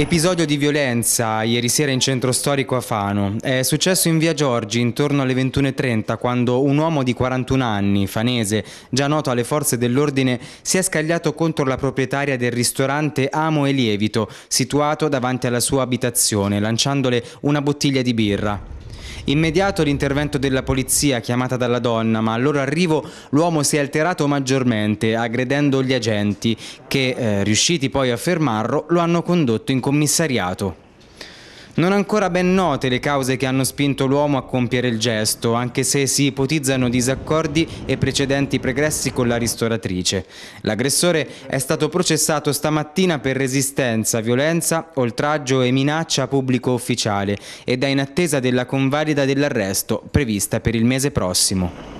Episodio di violenza ieri sera in centro storico a Fano. È successo in via Giorgi intorno alle 21.30 quando un uomo di 41 anni, fanese, già noto alle forze dell'ordine, si è scagliato contro la proprietaria del ristorante Amo e Lievito, situato davanti alla sua abitazione, lanciandole una bottiglia di birra. Immediato l'intervento della polizia chiamata dalla donna, ma al loro arrivo l'uomo si è alterato maggiormente, aggredendo gli agenti che, eh, riusciti poi a fermarlo, lo hanno condotto in commissariato. Non ancora ben note le cause che hanno spinto l'uomo a compiere il gesto, anche se si ipotizzano disaccordi e precedenti pregressi con la ristoratrice. L'aggressore è stato processato stamattina per resistenza, violenza, oltraggio e minaccia a pubblico ufficiale ed è in attesa della convalida dell'arresto prevista per il mese prossimo.